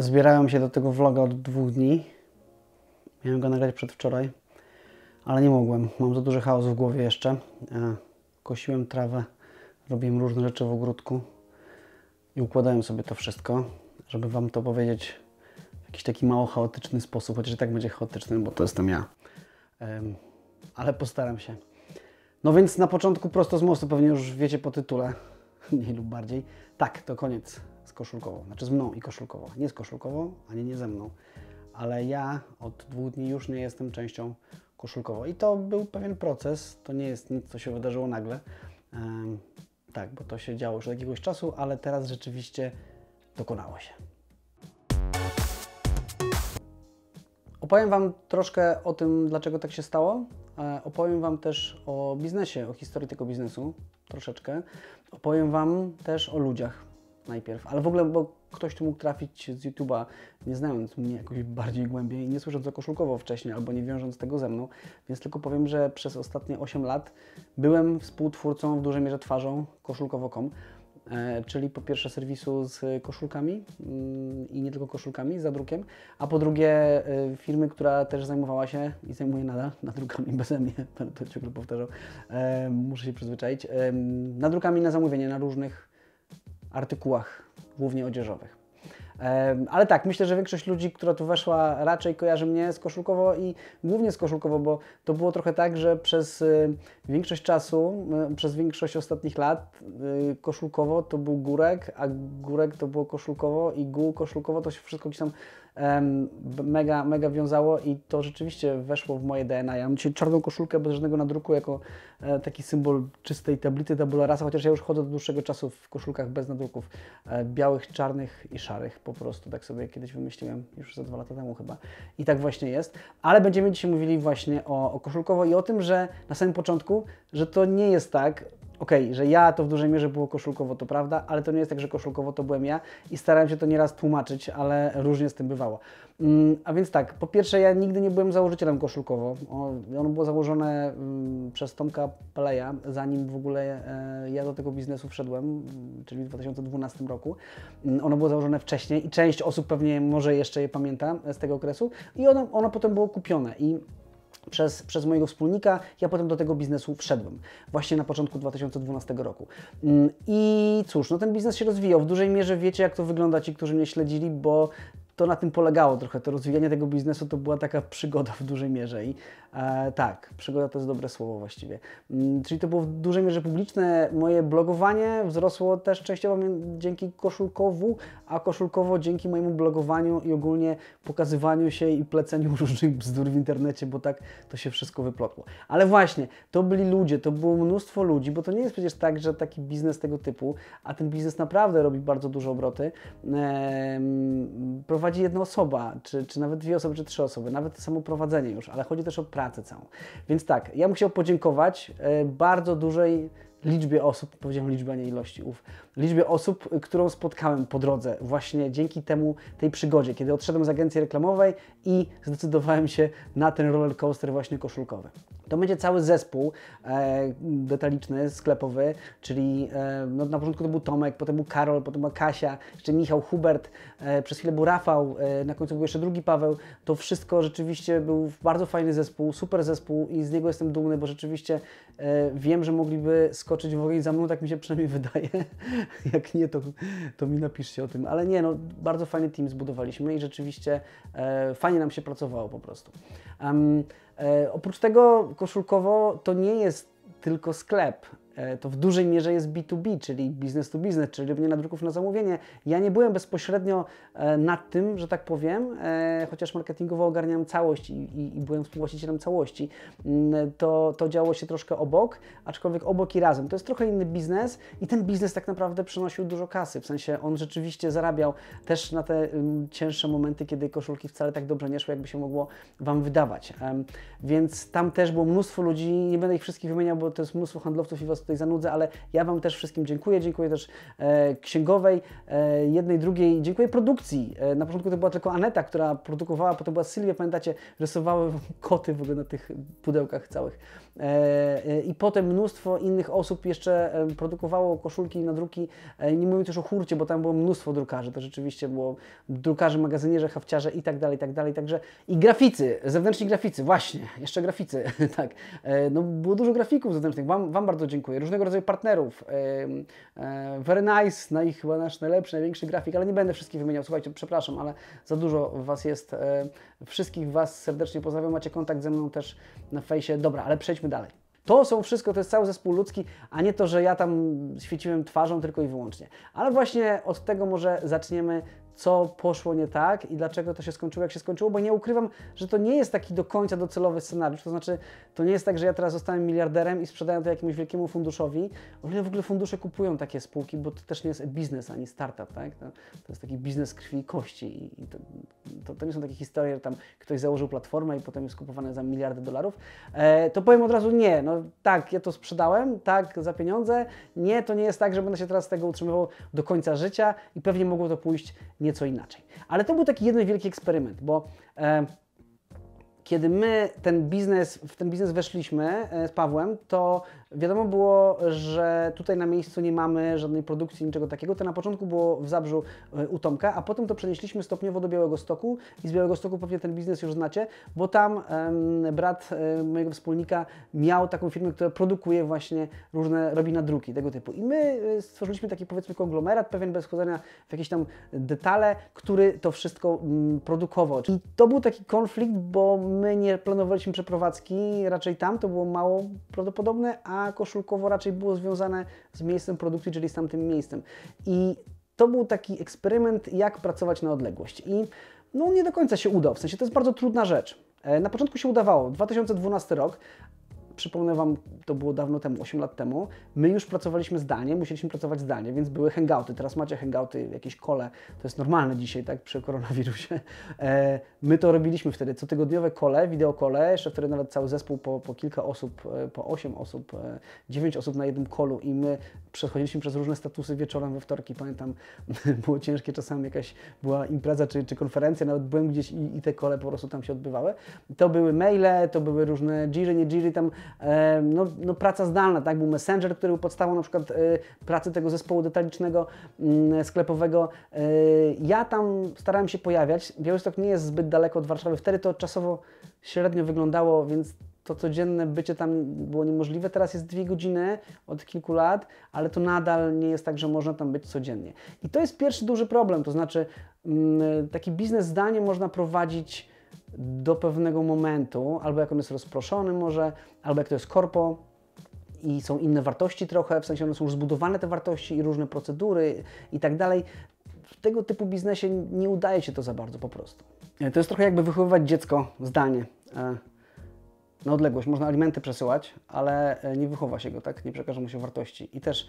Zbierałem się do tego vloga od dwóch dni. Miałem go nagrać przedwczoraj, ale nie mogłem. Mam za duży chaos w głowie jeszcze. E, kosiłem trawę, robiłem różne rzeczy w ogródku i układałem sobie to wszystko, żeby Wam to powiedzieć w jakiś taki mało chaotyczny sposób, chociaż i tak będzie chaotyczny, bo to jestem ja. ale postaram się. No więc na początku prosto z mostu, pewnie już wiecie po tytule, mniej lub bardziej. Tak, to koniec koszulkowo, znaczy z mną i koszulkowo, nie z koszulkową, ani nie ze mną, ale ja od dwóch dni już nie jestem częścią koszulkowo. I to był pewien proces, to nie jest nic, co się wydarzyło nagle. tak, bo to się działo już od jakiegoś czasu, ale teraz rzeczywiście dokonało się. Opowiem Wam troszkę o tym, dlaczego tak się stało. E, opowiem Wam też o biznesie, o historii tego biznesu troszeczkę. Opowiem Wam też o ludziach, najpierw, ale w ogóle, bo ktoś tu mógł trafić z YouTube'a, nie znając mnie jakoś bardziej głębiej, nie słysząc o koszulkowo wcześniej, albo nie wiążąc tego ze mną, więc tylko powiem, że przez ostatnie 8 lat byłem współtwórcą, w dużej mierze twarzą koszulkowo.com, e, czyli po pierwsze serwisu z koszulkami mm, i nie tylko koszulkami, za drukiem, a po drugie e, firmy, która też zajmowała się i zajmuje nadal nadrukami beze mnie, to ciągle powtarzał, e, muszę się przyzwyczaić, nadrukami na zamówienie na różnych artykułach, głównie odzieżowych. Ale tak, myślę, że większość ludzi, która tu weszła, raczej kojarzy mnie z koszulkowo i głównie z koszulkowo, bo to było trochę tak, że przez y, większość czasu, y, przez większość ostatnich lat y, koszulkowo to był górek, a górek to było koszulkowo i gół koszulkowo to się wszystko gdzieś tam mega, mega wiązało i to rzeczywiście weszło w moje DNA. Ja mam dzisiaj czarną koszulkę bez żadnego nadruku jako e, taki symbol czystej tablicy, tabula rasa, chociaż ja już chodzę od dłuższego czasu w koszulkach bez nadruków e, białych, czarnych i szarych po prostu, tak sobie kiedyś wymyśliłem, już za dwa lata temu chyba. I tak właśnie jest. Ale będziemy dzisiaj mówili właśnie o, o koszulkowo i o tym, że na samym początku, że to nie jest tak, okej, okay, że ja to w dużej mierze było koszulkowo, to prawda, ale to nie jest tak, że koszulkowo to byłem ja i starałem się to nieraz tłumaczyć, ale różnie z tym bywało. Mm, a więc tak, po pierwsze ja nigdy nie byłem założycielem koszulkowo. ono było założone mm, przez Tomka Paleja, zanim w ogóle e, ja do tego biznesu wszedłem, mm, czyli w 2012 roku. Mm, ono było założone wcześniej i część osób pewnie może jeszcze je pamięta e, z tego okresu i ono, ono potem było kupione i przez, przez mojego wspólnika, ja potem do tego biznesu wszedłem. Właśnie na początku 2012 roku. Mm, I cóż, no ten biznes się rozwijał. W dużej mierze wiecie, jak to wygląda ci, którzy mnie śledzili, bo to na tym polegało trochę. To rozwijanie tego biznesu to była taka przygoda w dużej mierze. I e, tak, przygoda to jest dobre słowo właściwie. Mm, czyli to było w dużej mierze publiczne. Moje blogowanie wzrosło też częściowo dzięki koszulkowu, a koszulkowo dzięki mojemu blogowaniu i ogólnie pokazywaniu się i pleceniu różnych bzdur w internecie, bo tak to się wszystko wyplotło. Ale właśnie, to byli ludzie, to było mnóstwo ludzi, bo to nie jest przecież tak, że taki biznes tego typu, a ten biznes naprawdę robi bardzo duże obroty, e, prowadzi prowadzi jedna osoba, czy, czy nawet dwie osoby, czy trzy osoby, nawet to samo prowadzenie już, ale chodzi też o pracę całą. Więc tak, ja bym chciał podziękować e, bardzo dużej liczbie osób, powiedziałem liczba, nie ilości, ów, liczbie osób, którą spotkałem po drodze, właśnie dzięki temu, tej przygodzie, kiedy odszedłem z agencji reklamowej i zdecydowałem się na ten roller coaster właśnie koszulkowy. To będzie cały zespół e, detaliczny, sklepowy, czyli e, no, na początku to był Tomek, potem był Karol, potem była Kasia, jeszcze Michał, Hubert, e, przez chwilę był Rafał, e, na końcu był jeszcze drugi Paweł. To wszystko rzeczywiście był bardzo fajny zespół, super zespół i z niego jestem dumny, bo rzeczywiście e, wiem, że mogliby skoczyć w ogień za mną, tak mi się przynajmniej wydaje, Jak nie, to, to mi napiszcie o tym. Ale nie, no, bardzo fajny team zbudowaliśmy i rzeczywiście e, fajnie nam się pracowało po prostu. Um, e, oprócz tego koszulkowo to nie jest tylko sklep. E, to w dużej mierze jest B2B, czyli business to business, czyli robienie nadruków na zamówienie. Ja nie byłem bezpośrednio e, nad tym, że tak powiem, e, chociaż marketingowo ogarniałem całość i, i, i byłem współwłaścicielem całości. Mm, to, to działo się troszkę obok, aczkolwiek obok i razem. To jest trochę inny biznes i ten biznes tak naprawdę przynosił dużo kasy, w sensie on rzeczywiście zarabiał też na te cięższe momenty, kiedy koszulki wcale tak dobrze nie szły, jakby się mogło Wam wydawać. Więc tam też było mnóstwo ludzi, nie będę ich wszystkich wymieniał, bo to jest mnóstwo handlowców i Was Was tutaj zanudzę, ale ja Wam też wszystkim dziękuję. Dziękuję też e, księgowej, e, jednej, drugiej. Dziękuję produkcji. E, na początku to była tylko Aneta, która produkowała, potem była Sylwia. Pamiętacie, rysowały koty w ogóle na tych pudełkach całych. E, e, i potem mnóstwo innych osób jeszcze produkowało koszulki i nadruki. E, nie mówię też o hurcie, bo tam było mnóstwo drukarzy. To rzeczywiście było drukarzy, magazynierzy, hawciarze i tak dalej, i tak dalej. Także i graficy, zewnętrzni graficy, właśnie, jeszcze graficy, tak. No, było dużo grafików zewnętrznych. Wam, wam bardzo dziękuję. Różnego rodzaju partnerów. Very nice, na no ich chyba nasz najlepszy, największy grafik, ale nie będę wszystkich wymieniał. Słuchajcie, przepraszam, ale za dużo was jest. Wszystkich was serdecznie pozdrawiam. Macie kontakt ze mną też na fejsie. Dobra, ale przejdźmy dalej. To są wszystko, to jest cały zespół ludzki, a nie to, że ja tam świeciłem twarzą tylko i wyłącznie. Ale właśnie od tego może zaczniemy, co poszło nie tak i dlaczego to się skończyło, jak się skończyło, bo nie ukrywam, że to nie jest taki do końca docelowy scenariusz. To znaczy, to nie jest tak, że ja teraz zostałem miliarderem i sprzedaję to jakiemuś wielkiemu funduszowi. O w ogóle fundusze kupują takie spółki, bo to też nie jest biznes ani startup, tak? To, jest taki biznes krwi i kości i to, to, to nie są takie historie, że tam ktoś założył platformę i potem jest kupowane za miliardy dolarów. E, to powiem od razu nie. No tak, ja to sprzedałem, tak, za pieniądze. Nie, to nie jest tak, że będę się teraz z tego utrzymywał do końca życia i pewnie mogło to pójść nieco inaczej. Ale to był taki jeden wielki eksperyment, bo e, kiedy my ten biznes, w ten biznes weszliśmy e, z Pawłem, to wiadomo było, że tutaj na miejscu nie mamy żadnej produkcji, niczego takiego. To na początku było w Zabrzu e, u Tomka, a potem to przenieśliśmy stopniowo do Białego Stoku i z Białego Stoku pewnie ten biznes już znacie, bo tam brat e, mojego wspólnika miał taką firmę, która produkuje właśnie różne, robi nadruki tego typu. I my stworzyliśmy taki powiedzmy konglomerat, pewien bez wchodzenia w jakieś tam detale, który to wszystko mm, produkował. I to był taki konflikt, bo my nie planowaliśmy przeprowadzki raczej tam, to było mało prawdopodobne, a koszulkowo raczej było związane z miejscem produkcji, czyli z tamtym miejscem. I to był taki eksperyment, jak pracować na odległość. I no, nie do końca się udał, w sensie to jest bardzo trudna rzecz. E, na początku się udawało, 2012 rok, przypomnę Wam, to było dawno temu, 8 lat temu, my już pracowaliśmy zdalnie, musieliśmy pracować zdalnie, więc były hangouty. Teraz macie hangouty, jakieś kole, to jest normalne dzisiaj, tak, przy koronawirusie. E, my to robiliśmy wtedy, cotygodniowe kole, wideokole, jeszcze wtedy nawet cały zespół po, po kilka osób, e, po 8 osób, 9 e, osób na jednym kolu i my przechodziliśmy przez różne statusy wieczorem we wtorki, pamiętam, było ciężkie czasami, jakaś była impreza czy, czy konferencja, nawet byłem gdzieś i, i te kole po prostu tam się odbywały. To były maile, to były różne jiry, nie jiry, tam no, no, praca zdalna, tak? Był Messenger, który był podstawą na przykład y, pracy tego zespołu detalicznego, mm, sklepowego. Y, ja tam starałem się pojawiać. Białystok nie jest zbyt daleko od Warszawy. Wtedy to czasowo średnio wyglądało, więc to codzienne bycie tam było niemożliwe. Teraz jest dwie godziny od kilku lat, ale to nadal nie jest tak, że można tam być codziennie. I to jest pierwszy duży problem, to znaczy mm, y, taki biznes zdalnie można prowadzić do pewnego momentu, albo jak on jest rozproszony może, albo jak to jest korpo i są inne wartości trochę, w sensie one są już zbudowane te wartości i różne procedury i tak dalej. W tego typu biznesie nie udaje się to za bardzo po prostu. E, to jest trochę jakby wychowywać dziecko zdalnie. E, na odległość. Można alimenty przesyłać, ale e, nie wychowa się go, tak? Nie przekaże mu się wartości. I też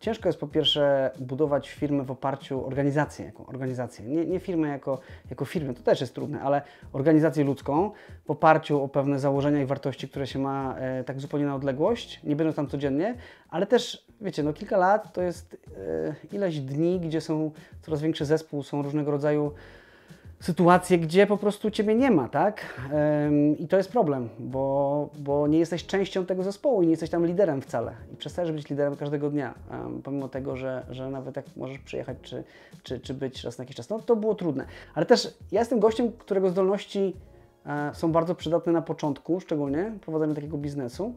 ciężko jest po pierwsze budować firmy w oparciu o organizację jako organizację. Nie, nie firmę jako, jako firmę, to też jest trudne, ale organizację ludzką w oparciu o pewne założenia i wartości, które się ma e, tak zupełnie na odległość, nie będąc tam codziennie, ale też, wiecie, no kilka lat to jest e, ileś dni, gdzie są coraz większy zespół, są różnego rodzaju sytuacje, gdzie po prostu ciebie nie ma, tak? I to jest problem, bo, bo nie jesteś częścią tego zespołu i nie jesteś tam liderem wcale. I przestajesz być liderem każdego dnia, pomimo tego, że, że nawet jak możesz przyjechać czy, czy, czy być raz na jakiś czas. No to było trudne. Ale też ja jestem gościem, którego zdolności e, są bardzo przydatne na początku, szczególnie prowadzenia takiego biznesu.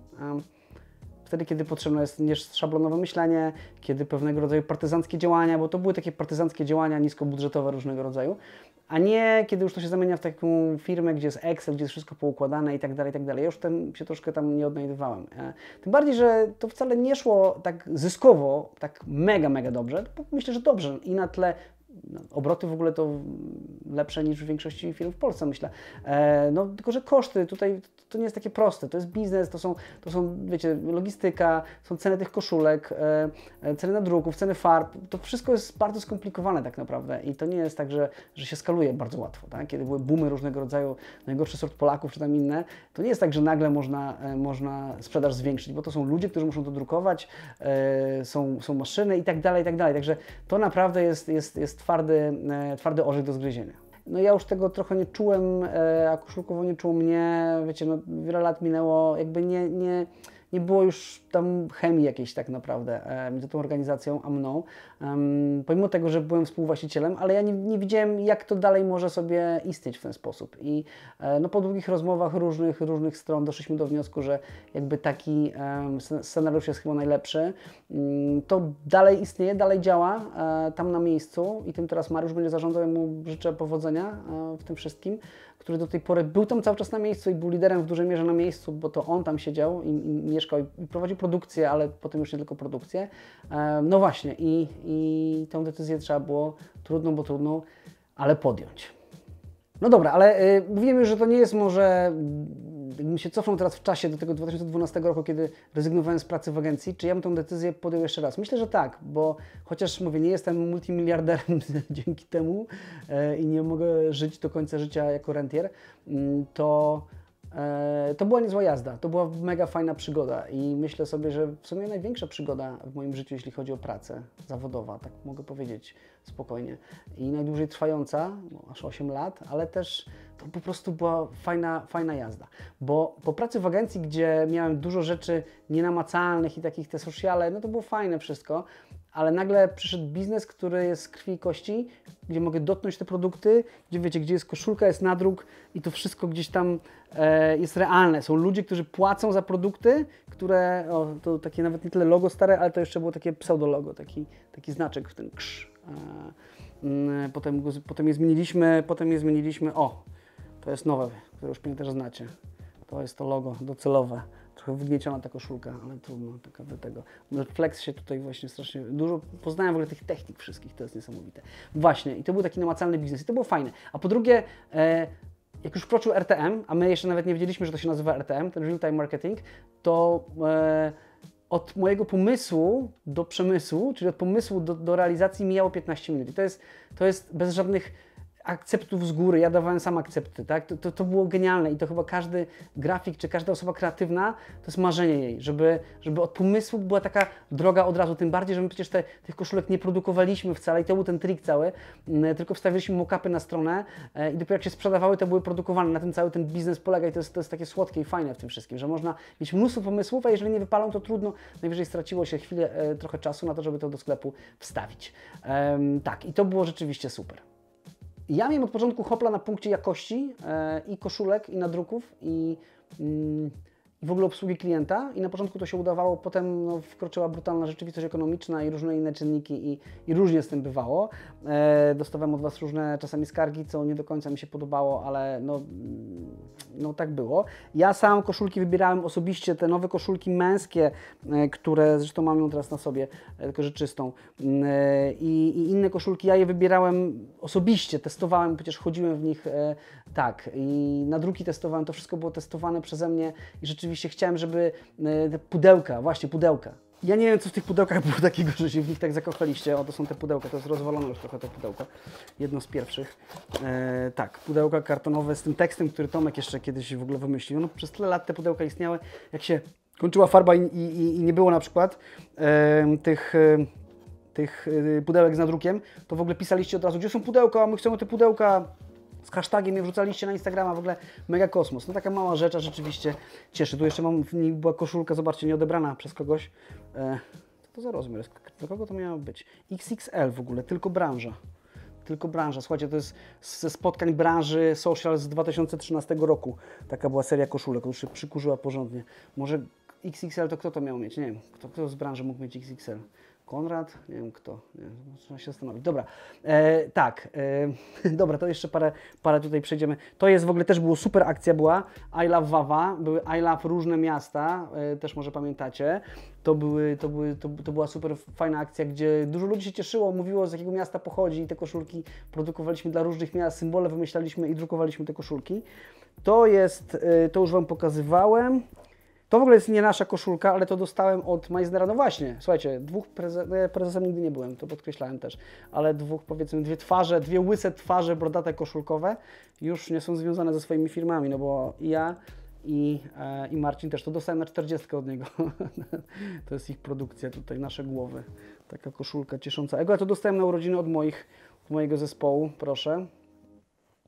wtedy, kiedy potrzebne jest szablonowe myślenie, kiedy pewnego rodzaju partyzanckie działania, bo to były takie partyzanckie działania niskobudżetowe różnego rodzaju, a nie kiedy już to się zamienia w taką firmę, gdzie jest Excel, gdzie jest wszystko poukładane i tak dalej, tak dalej. Ja już tam się troszkę tam nie odnajdywałem. E. Tym bardziej, że to wcale nie szło tak zyskowo, tak mega, mega dobrze. Myślę, że dobrze i na tle obroty w ogóle to lepsze niż w większości firm w Polsce, myślę. E, no, tylko, że koszty tutaj to nie jest takie proste. To jest biznes, to są, to są wiecie, logistyka, są ceny tych koszulek, e, e ceny nadruków, ceny farb. To wszystko jest bardzo skomplikowane tak naprawdę i to nie jest tak, że, że się skaluje bardzo łatwo. Tak? Kiedy były boomy różnego rodzaju, najgorszy sort Polaków czy tam inne, to nie jest tak, że nagle można, e, można sprzedaż zwiększyć, bo to są ludzie, którzy muszą to drukować, e, są, są maszyny i tak dalej, i tak dalej. Także to naprawdę jest, jest, jest twardy, e, twardy orzech do zgryzienia no ja już tego trochę nie czułem, e, a koszulkowo nie czuł mnie, wiecie, no wiele lat minęło, jakby nie, nie, nie było już tam chemii jakiejś tak naprawdę między tą organizacją a mną. Pomimo tego, że byłem współwłaścicielem, ale ja nie, nie widziałem, jak to dalej może sobie istnieć w ten sposób. I e, no, po długich rozmowach różnych, różnych stron doszliśmy do wniosku, że jakby taki scenariusz jest chyba najlepszy. Mm, to dalej istnieje, dalej działa e, tam na miejscu i tym teraz Mariusz będzie zarządzał. Ja mu życzę powodzenia e, w tym wszystkim który do tej pory był tam cały czas na miejscu i był liderem w dużej mierze na miejscu, bo to on tam siedział i, i mieszkał i prowadził produkcję, ale potem już nie tylko produkcję. E, no właśnie, i, i tę decyzję trzeba było trudną, bo trudną, ale podjąć. No dobra, ale y, mówiłem już, że to nie jest może Gdybym się cofnął teraz w czasie do tego 2012 roku, kiedy rezygnowałem z pracy w agencji, czy ja bym tę decyzję podjął jeszcze raz? Myślę, że tak, bo chociaż mówię, nie jestem multimiliarderem dzięki temu e, i nie mogę żyć do końca życia jako rentier, mm, to E, to była niezła jazda, to była mega fajna przygoda i myślę sobie, że w sumie największa przygoda w moim życiu, jeśli chodzi o pracę zawodową, tak mogę powiedzieć spokojnie. I najdłużej trwająca, no, aż 8 lat, ale też to po prostu była fajna, fajna jazda. Bo po pracy w agencji, gdzie miałem dużo rzeczy nienamacalnych i takich te sociale, no to było fajne wszystko, ale nagle przyszedł biznes, który jest z krwi i kości, gdzie mogę dotknąć te produkty, gdzie wiecie, gdzie jest koszulka, jest nadruk i to wszystko gdzieś tam e, jest realne. Są ludzie, którzy płacą za produkty, które, o, to takie nawet nie tyle logo stare, ale to jeszcze było takie pseudo-logo, taki, taki znaczek w ten krz. E, mm, potem, go, potem je zmieniliśmy, potem je zmieniliśmy, o, to jest nowe, które już pewnie też znacie. To jest to logo docelowe wgnieciona ta koszulka, ale trudno, taka do tego. No, flex się tutaj właśnie strasznie dużo, poznałem w ogóle tych technik wszystkich, to jest niesamowite. Właśnie, i to był taki namacalny biznes i to było fajne. A po drugie, e, jak już wkroczył RTM, a my jeszcze nawet nie wiedzieliśmy, że to się nazywa RTM, ten Real Time Marketing, to e, od mojego pomysłu do przemysłu, czyli od pomysłu do, do realizacji mijało 15 minut. I to jest, to jest bez żadnych akceptów z góry, ja dawałem sam akcepty, tak? To, to, to, było genialne i to chyba każdy grafik czy każda osoba kreatywna to jest marzenie jej, żeby, żeby od pomysłu była taka droga od razu, tym bardziej, że my przecież te, tych koszulek nie produkowaliśmy wcale i to był ten trik cały, mm, tylko wstawiliśmy mockupy na stronę e, i dopiero jak się sprzedawały, to były produkowane, na tym cały ten biznes polega i to jest, to jest takie słodkie i fajne w tym wszystkim, że można mieć mnóstwo pomysłów, a jeżeli nie wypalą, to trudno, najwyżej straciło się chwilę, e, trochę czasu na to, żeby to do sklepu wstawić. Um, tak, i to było rzeczywiście super. Ja miałem od początku hopla na punkcie jakości e, i koszulek, i nadruków, i... Mm, i w ogóle obsługi klienta i na początku to się udawało, potem no, wkroczyła brutalna rzeczywistość ekonomiczna i różne inne czynniki i, i różnie z tym bywało. E, dostawałem od Was różne czasami skargi, co nie do końca mi się podobało, ale no, mm, no tak było. Ja sam koszulki wybierałem osobiście, te nowe koszulki męskie, e, które zresztą mam ją teraz na sobie, e, tylko że czystą mm, e, i, i, inne koszulki, ja je wybierałem osobiście, testowałem, przecież chodziłem w nich e, tak i na druki testowałem, to wszystko było testowane przeze mnie i rzeczywiście rzeczywiście chciałem, żeby te pudełka, właśnie pudełka. Ja nie wiem, co w tych pudełkach było takiego, że się w nich tak zakochaliście. O, to są te pudełka, to jest rozwalone już trochę to pudełko. Jedno z pierwszych. E, tak, pudełka kartonowe z tym tekstem, który Tomek jeszcze kiedyś w ogóle wymyślił. No, przez tyle lat te pudełka istniały. Jak się kończyła farba i, i, i nie było na przykład e, tych... E, tych e, pudełek z nadrukiem, to w ogóle pisaliście od razu, gdzie są pudełka, a my chcemy te pudełka, z hashtagiem je wrzucaliście na Instagrama, w ogóle mega kosmos. No taka mała rzecz, a rzeczywiście cieszy. Tu jeszcze mam, w niej była koszulka, zobaczcie, nieodebrana przez kogoś. E, co to za rozmiar? Do kogo to miało być? XXL w ogóle, tylko branża tylko branża. Słuchajcie, to jest ze spotkań branży social z 2013 roku. Taka była seria koszulek, już się przykurzyła porządnie. Może XXL to kto to miał mieć? Nie wiem, kto, kto z branży mógł mieć XXL? Konrad, nie wiem kto, nie, trzeba się zastanowić. Dobra, e, tak, e, dobra, to jeszcze parę, parę tutaj przejdziemy. To jest w ogóle też było super akcja była, I Love Wawa, były I Love różne miasta, e, też może pamiętacie. To, były, to, były, to, to była super fajna akcja, gdzie dużo ludzi się cieszyło, mówiło z jakiego miasta pochodzi i te koszulki produkowaliśmy dla różnych miast, symbole wymyślaliśmy i drukowaliśmy te koszulki. To jest, e, to już Wam pokazywałem. To w ogóle jest nie nasza koszulka, ale to dostałem od Meissnera. No właśnie, słuchajcie, dwóch preze... No ja prezesem nigdy nie byłem, to podkreślałem też, ale dwóch powiedzmy, dwie twarze, dwie łyse twarze brodate koszulkowe już nie są związane ze swoimi firmami, no bo ja i, e, i Marcin też to dostałem na 40 od niego. to jest ich produkcja tutaj, nasze głowy. Taka koszulka ciesząca ego. Ja to dostałem na urodziny od moich, od mojego zespołu, proszę.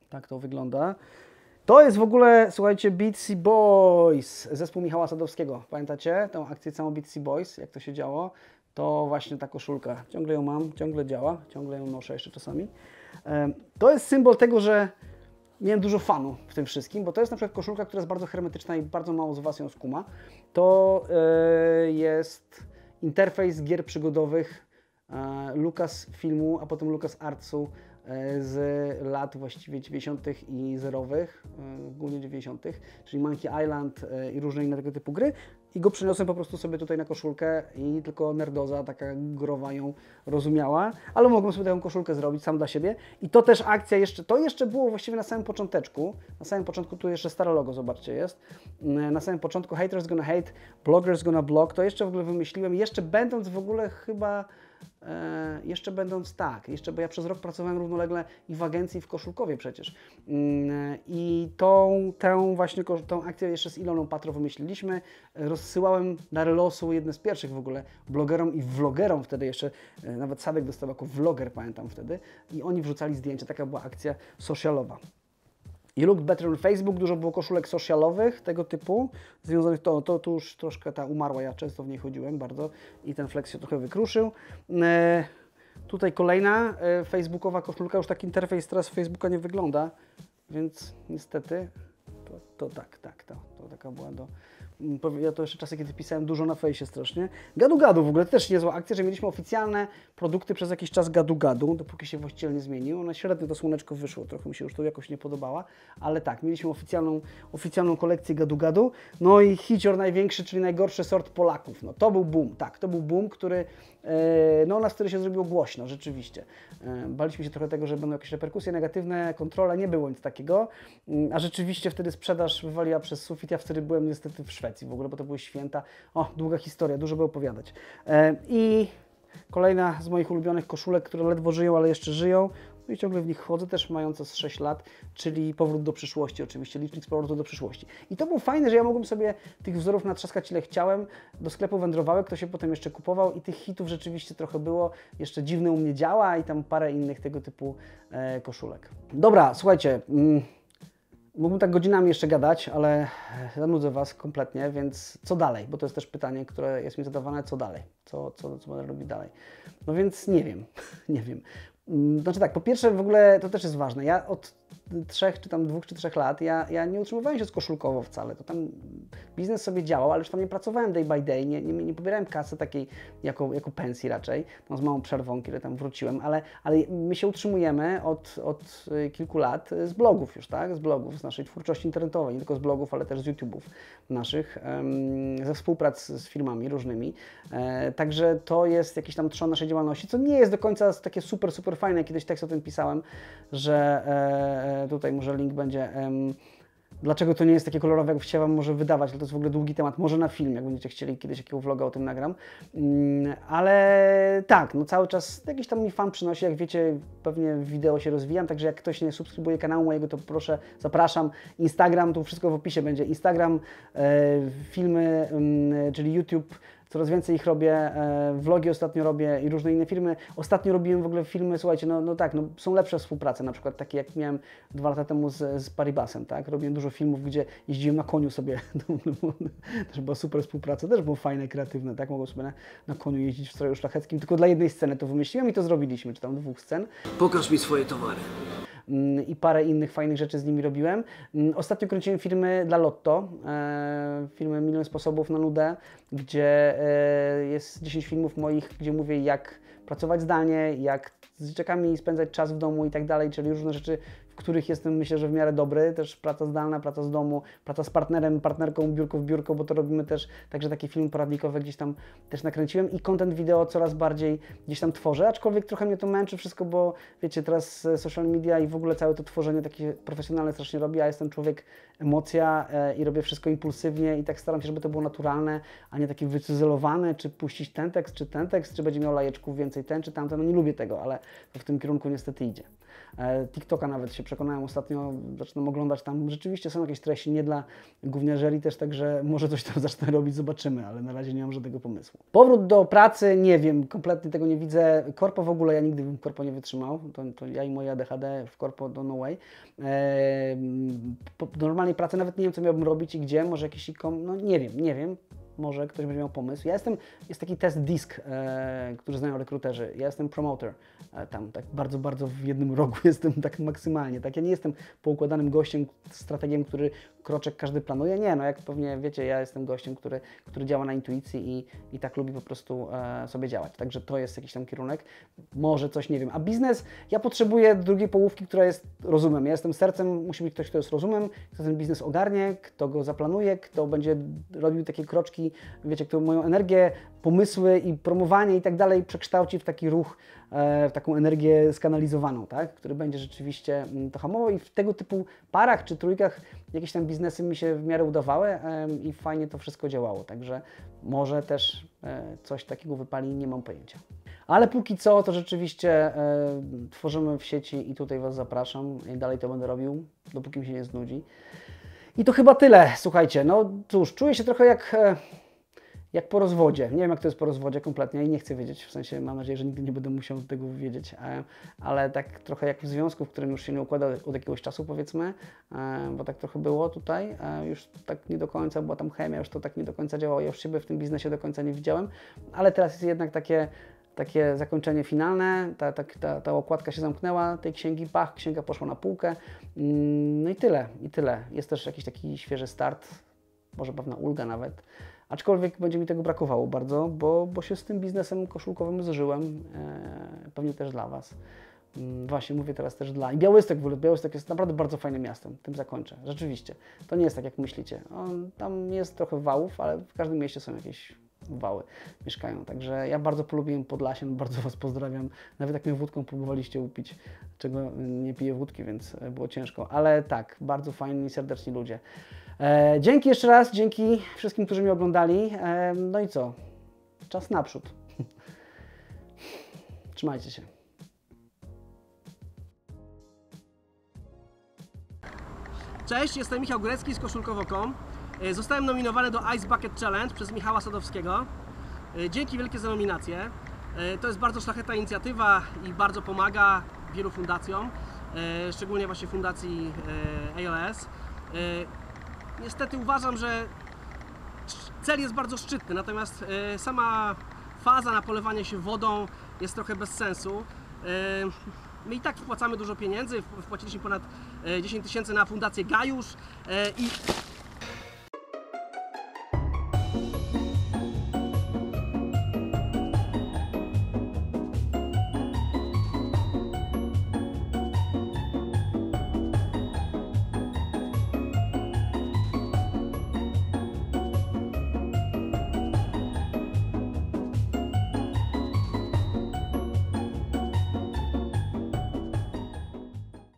Tak to wygląda. To jest w ogóle, słuchajcie, Beatsy Boys, zespół Michała Sadowskiego. Pamiętacie tą akcję całą Beatsy Boys, jak to się działo? To właśnie ta koszulka. Ciągle ją mam, ciągle działa, ciągle ją noszę jeszcze czasami. To jest symbol tego, że miałem dużo fanu w tym wszystkim, bo to jest na przykład koszulka, która jest bardzo hermetyczna i bardzo mało z Was ją skuma. To e, jest interfejs gier przygodowych e, Lucas filmu, a potem Lucas Artsu E, z lat właściwie 90. i zerowych, e, głównie 90., czyli Monkey Island e, i różne inne tego typu gry. I go przyniosłem po prostu sobie tutaj na koszulkę i tylko nerdoza taka growa ją rozumiała, ale mogłem sobie taką koszulkę zrobić sam dla siebie. I to też akcja jeszcze, to jeszcze było właściwie na samym począteczku. Na samym początku tu jeszcze stare logo, zobaczcie, jest. Mm, na samym początku haters gonna hate, bloggers gonna blog. To jeszcze w ogóle wymyśliłem, jeszcze będąc w ogóle chyba E, jeszcze będąc tak, jeszcze, bo ja przez rok pracowałem równolegle i w agencji, i w koszulkowie przecież. Mm, e, I tą, tę właśnie tą akcję jeszcze z Iloną Patro wymyśliliśmy. rozsyłałem na relosu jedne z pierwszych w ogóle blogerom i vlogerom wtedy jeszcze, e, nawet Sadek dostał jako vloger, pamiętam wtedy, i oni wrzucali zdjęcia. Taka była akcja socialowa i Look Better on Facebook, dużo było koszulek socialowych tego typu, związanych to, to, tu już troszkę ta umarła, ja często w niej chodziłem bardzo i ten flex się trochę wykruszył. E, tutaj kolejna e, facebookowa koszulka, już taki interfejs teraz Facebooka nie wygląda, więc niestety to, to tak, tak, to, to taka była do ja to jeszcze czasy, kiedy pisałem dużo na fejsie strasznie. Gadu Gadu w ogóle też niezła akcja, że mieliśmy oficjalne produkty przez jakiś czas Gadu Gadu, dopóki się właściciel nie zmienił. Na średnio to słoneczko wyszło, trochę mi się już to jakoś nie podobała, ale tak, mieliśmy oficjalną, oficjalną kolekcję Gadu Gadu. No i Hicior największy, czyli najgorszy sort Polaków. No to był boom, tak, to był boom, który, e, no nas wtedy się zrobiło głośno, rzeczywiście. E, baliśmy się trochę tego, że będą jakieś reperkusje negatywne, kontrole, nie było nic takiego, mm, a rzeczywiście wtedy sprzedaż wywaliła przez sufit, ja wtedy byłem niestety w Szwecji Szwecji w ogóle, bo to były święta. O, długa historia, dużo by opowiadać. E, I kolejna z moich ulubionych koszulek, które ledwo żyją, ale jeszcze żyją. No i ciągle w nich chodzę, też mająca z 6 lat, czyli powrót do przyszłości, oczywiście, licznik z powrotu do przyszłości. I to było fajne, że ja mogłem sobie tych wzorów natrzaskać ile chciałem, do sklepu wędrowałem, kto się potem jeszcze kupował i tych hitów rzeczywiście trochę było, jeszcze dziwne u mnie działa i tam parę innych tego typu e, koszulek. Dobra, słuchajcie. Mm, Mógłbym tak godzinami jeszcze gadać, ale e, zanudzę Was kompletnie, więc co dalej? Bo to jest też pytanie, które jest mi zadawane, co dalej? Co, co, co będę robić dalej? No więc nie wiem, nie wiem. Mm, znaczy tak, po pierwsze w ogóle to też jest ważne. Ja od trzech, czy tam dwóch, czy trzech lat, ja, ja nie utrzymywałem się z koszulkowo wcale. To tam biznes sobie działał, ale już tam nie pracowałem day by day, nie, nie, nie pobierałem kasy takiej jako, jako pensji raczej, no z małą przerwą, kiedy tam wróciłem, ale, ale my się utrzymujemy od, od y, kilku lat z blogów już, tak? Z blogów, z naszej twórczości internetowej, nie tylko z blogów, ale też z YouTube'ów naszych, ze współprac z firmami różnymi. E, także to jest jakiś tam trzon naszej działalności, co nie jest do końca takie super, super fajne. Kiedyś tekst o tym pisałem, że e, E, tutaj może link będzie. Dlaczego to nie jest takie kolorowe, jak się Wam może wydawać, ale to jest w ogóle długi temat, może na film, jak będziecie chcieli, kiedyś jakiego vloga o tym nagram. Mm, ale tak, no cały czas jakiś tam mi fan przynosi, jak wiecie, pewnie wideo się rozwijam, także jak ktoś nie subskrybuje kanału mojego, to proszę, zapraszam. Instagram, tu wszystko w opisie będzie. Instagram, e, filmy, mm, czyli YouTube, Coraz więcej ich robię, e, vlogi ostatnio robię i różne inne filmy. Ostatnio robiłem w ogóle filmy, słuchajcie, no, no tak, no, są lepsze współprace, na przykład takie jak miałem dwa lata temu z, z Paribasem, tak? Robiłem dużo filmów, gdzie jeździłem na koniu sobie, też była super współpraca, też było fajne, kreatywne, tak? Mogłem sobie na, na koniu jeździć w stroju szlacheckim, tylko dla jednej sceny to wymyśliłem i to zrobiliśmy, czy tam dwóch scen. Pokaż mi swoje towary. Mm, i parę innych fajnych rzeczy z nimi robiłem. Mm, ostatnio kręciłem filmy dla Lotto, e, filmy Milion Sposobów na Nudę, gdzie e, jest 10 filmów moich, gdzie mówię jak pracować zdalnie, jak z dzieciakami spędzać czas w domu i tak dalej, czyli różne rzeczy których jestem myślę, że w miarę dobry. Też praca zdalna, praca z domu, praca z partnerem, partnerką, biurko w biurko, bo to robimy też, także takie filmy poradnikowe gdzieś tam też nakręciłem i content wideo coraz bardziej gdzieś tam tworzę, aczkolwiek trochę mnie to męczy wszystko, bo wiecie, teraz e, social media i w ogóle całe to tworzenie takie profesjonalne strasznie robi, a jestem człowiek emocja e, i robię wszystko impulsywnie i tak staram się, żeby to było naturalne, a nie takie wycyzelowane, czy puścić ten tekst, czy ten tekst, czy będzie miał lajeczków więcej ten, czy tamten. No nie lubię tego, ale w tym kierunku niestety idzie. E, TikToka nawet się przekonałem ostatnio, zaczynam oglądać tam, rzeczywiście są jakieś treści nie dla gówniarzeli też, także może coś tam zacznę robić, zobaczymy, ale na razie nie mam żadnego pomysłu. Powrót do pracy, nie wiem, kompletnie tego nie widzę. Korpo w ogóle, ja nigdy bym korpo nie wytrzymał, to, to ja i moja DHD w korpo do no way. Eee, po, normalnie normalnej pracy, nawet nie wiem, co miałbym robić i gdzie, może jakiś kom no nie wiem, nie wiem, może ktoś będzie miał pomysł. Ja jestem, jest taki test disk, e, który znają rekruterzy, ja jestem promoter, e, tam tak bardzo, bardzo w jednym rogu jestem tak maksymalnie, tak ja nie jestem poukładanym gościem, strategiem, który kroczek każdy planuje. Nie, no jak pewnie wiecie, ja jestem gościem, który, który działa na intuicji i, i tak lubi po prostu e, sobie działać. Także to jest jakiś tam kierunek. Może coś, nie wiem. A biznes, ja potrzebuję drugiej połówki, która jest rozumem. Ja jestem sercem, musi być ktoś, kto jest rozumem, kto ten biznes ogarnie, kto go zaplanuje, kto będzie robił takie kroczki, wiecie, kto moją energię, pomysły i promowanie i tak dalej przekształci w taki ruch E, w taką energię skanalizowaną, tak? który będzie rzeczywiście mm, to hamował i w tego typu parach czy trójkach jakieś tam biznesy mi się w miarę udawały i fajnie to wszystko działało, także może też e, coś takiego wypali, nie mam pojęcia. Ale póki co to rzeczywiście e, tworzymy w sieci i tutaj Was zapraszam i dalej to będę robił, dopóki mi się nie znudzi. I to chyba tyle, słuchajcie, no cóż, czuję się trochę jak jak po rozwodzie. Nie wiem, jak to jest po rozwodzie kompletnie i nie chcę wiedzieć, w sensie mam nadzieję, że nigdy nie będę musiał tego wiedzieć, e, ale tak trochę jak w związku, w którym już się nie układa od jakiegoś czasu powiedzmy, e, bo tak trochę było tutaj, e, już tak nie do końca była tam chemia, już to tak nie do końca działało, ja już siebie w tym biznesie do końca nie widziałem, ale teraz jest jednak takie takie zakończenie finalne, ta, ta, ta, ta okładka się zamknęła tej księgi, pach, księga poszła na półkę, mm, no i tyle, i tyle. Jest też jakiś taki świeży start, może pewna ulga nawet, Aczkolwiek będzie mi tego brakowało bardzo, bo, bo się z tym biznesem koszulkowym zżyłem, e, pewnie też dla Was. Mm, właśnie mówię teraz też dla. I Białystok w ogóle. Białystok jest naprawdę bardzo fajnym miastem. Tym zakończę. Rzeczywiście. To nie jest tak, jak myślicie. On, tam jest trochę wałów, ale w każdym mieście są jakieś wały mieszkają. Także ja bardzo polubiłem Podlasie, bardzo Was pozdrawiam. Nawet jak mnie wódką próbowaliście upić, czego nie piję wódki, więc było ciężko. Ale tak, bardzo fajni, serdeczni ludzie. E, dzięki jeszcze raz, dzięki wszystkim, którzy mnie oglądali. E, no i co? Czas naprzód. Trzymajcie się. Cześć, jestem Michał Gurecki z koszulkowo.com. E, zostałem nominowany do Ice Bucket Challenge przez Michała Sadowskiego. Dzięki wielkie za nominację. To jest bardzo szlachetna inicjatywa i bardzo pomaga wielu fundacjom, szczególnie właśnie fundacji ALS niestety uważam, że cel jest bardzo szczytny, natomiast e, sama faza na polewanie się wodą jest trochę bez sensu. E, my i tak wpłacamy dużo pieniędzy, wpłaciliśmy ponad 10 e, tysięcy na fundację Gajusz i